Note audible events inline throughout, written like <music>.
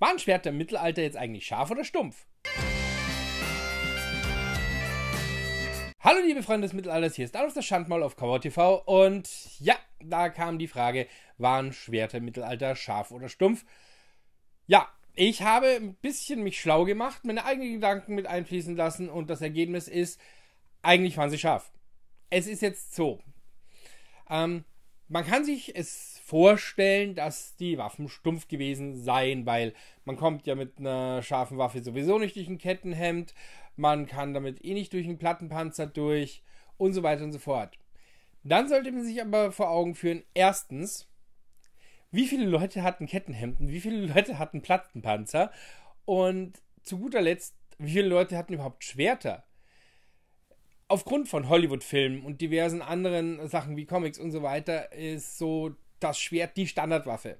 War ein Schwert im Mittelalter jetzt eigentlich scharf oder stumpf? Hallo liebe Freunde des Mittelalters, hier ist Adolf das Schandmaul auf Cover TV und ja, da kam die Frage, waren Schwerter im Mittelalter scharf oder stumpf? Ja, ich habe ein bisschen mich schlau gemacht, meine eigenen Gedanken mit einfließen lassen und das Ergebnis ist, eigentlich waren sie scharf. Es ist jetzt so. Ähm, man kann sich, es vorstellen, dass die Waffen stumpf gewesen seien, weil man kommt ja mit einer scharfen Waffe sowieso nicht durch ein Kettenhemd, man kann damit eh nicht durch einen Plattenpanzer durch und so weiter und so fort. Dann sollte man sich aber vor Augen führen, erstens, wie viele Leute hatten Kettenhemden, wie viele Leute hatten Plattenpanzer und zu guter Letzt, wie viele Leute hatten überhaupt Schwerter? Aufgrund von Hollywood-Filmen und diversen anderen Sachen wie Comics und so weiter ist so das Schwert die Standardwaffe.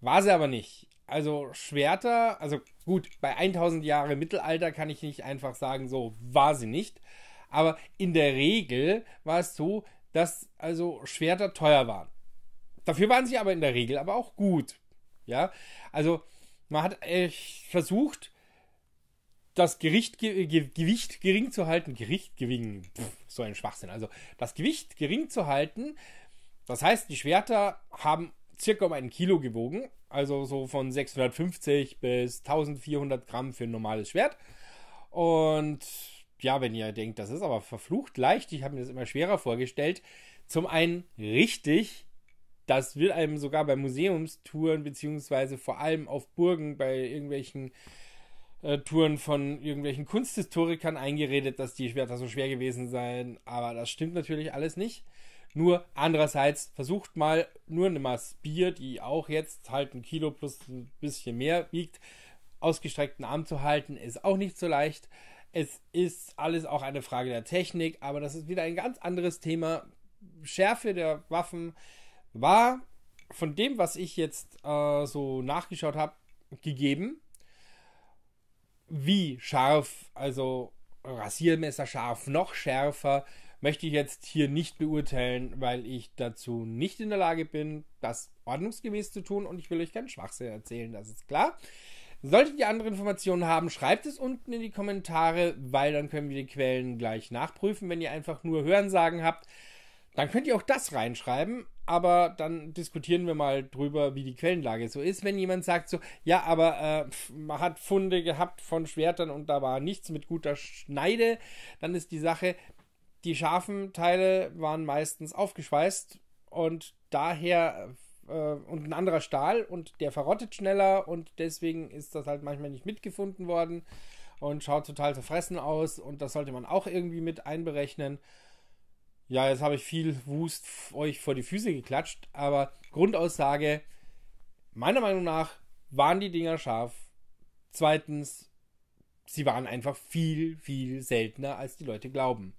War sie aber nicht. Also Schwerter, also gut, bei 1000 Jahre Mittelalter kann ich nicht einfach sagen, so war sie nicht. Aber in der Regel war es so, dass also Schwerter teuer waren. Dafür waren sie aber in der Regel aber auch gut. Ja, also man hat äh, versucht, das Gericht, ge ge Gewicht gering zu halten. Gericht gewinnen, so ein Schwachsinn. Also das Gewicht gering zu halten das heißt, die Schwerter haben circa um ein Kilo gewogen, also so von 650 bis 1400 Gramm für ein normales Schwert. Und ja, wenn ihr denkt, das ist aber verflucht leicht, ich habe mir das immer schwerer vorgestellt. Zum einen richtig, das wird einem sogar bei Museumstouren, beziehungsweise vor allem auf Burgen, bei irgendwelchen äh, Touren von irgendwelchen Kunsthistorikern eingeredet, dass die Schwerter so schwer gewesen seien. Aber das stimmt natürlich alles nicht. Nur andererseits versucht mal nur eine Maß Bier, die auch jetzt halt ein Kilo plus ein bisschen mehr wiegt, ausgestreckten Arm zu halten, ist auch nicht so leicht. Es ist alles auch eine Frage der Technik, aber das ist wieder ein ganz anderes Thema. Schärfe der Waffen war von dem, was ich jetzt äh, so nachgeschaut habe, gegeben. Wie scharf, also Rasiermesser scharf, noch schärfer, möchte ich jetzt hier nicht beurteilen, weil ich dazu nicht in der Lage bin, das ordnungsgemäß zu tun und ich will euch keinen Schwachsinn erzählen, das ist klar. Solltet ihr andere Informationen haben, schreibt es unten in die Kommentare, weil dann können wir die Quellen gleich nachprüfen. Wenn ihr einfach nur Hörensagen habt, dann könnt ihr auch das reinschreiben, aber dann diskutieren wir mal drüber, wie die Quellenlage so ist. Wenn jemand sagt so, ja, aber äh, man hat Funde gehabt von Schwertern und da war nichts mit guter Schneide, dann ist die Sache, die scharfen Teile waren meistens aufgeschweißt und daher äh, und ein anderer Stahl und der verrottet schneller und deswegen ist das halt manchmal nicht mitgefunden worden und schaut total zerfressen aus und das sollte man auch irgendwie mit einberechnen. Ja, jetzt habe ich viel Wust euch vor die Füße geklatscht, aber Grundaussage, meiner Meinung nach waren die Dinger scharf. Zweitens, sie waren einfach viel, viel seltener, als die Leute glauben.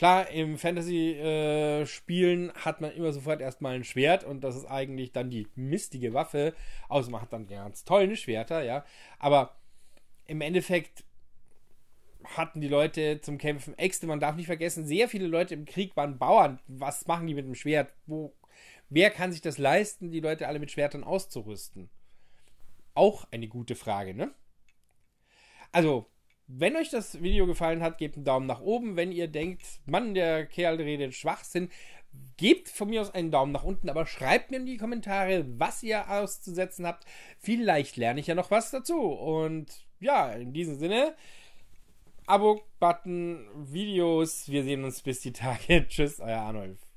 Klar, im Fantasy-Spielen äh, hat man immer sofort erstmal ein Schwert und das ist eigentlich dann die mistige Waffe. Außer man hat dann ganz tolle Schwerter, ja. Aber im Endeffekt hatten die Leute zum Kämpfen Äxte. Man darf nicht vergessen, sehr viele Leute im Krieg waren Bauern. Was machen die mit dem Schwert? Wo, wer kann sich das leisten, die Leute alle mit Schwertern auszurüsten? Auch eine gute Frage, ne? Also, wenn euch das Video gefallen hat, gebt einen Daumen nach oben. Wenn ihr denkt, Mann, der Kerl redet Schwachsinn, gebt von mir aus einen Daumen nach unten, aber schreibt mir in die Kommentare, was ihr auszusetzen habt. Vielleicht lerne ich ja noch was dazu. Und ja, in diesem Sinne, Abo-Button, Videos. Wir sehen uns bis die Tage. <laughs> Tschüss, euer Arnold.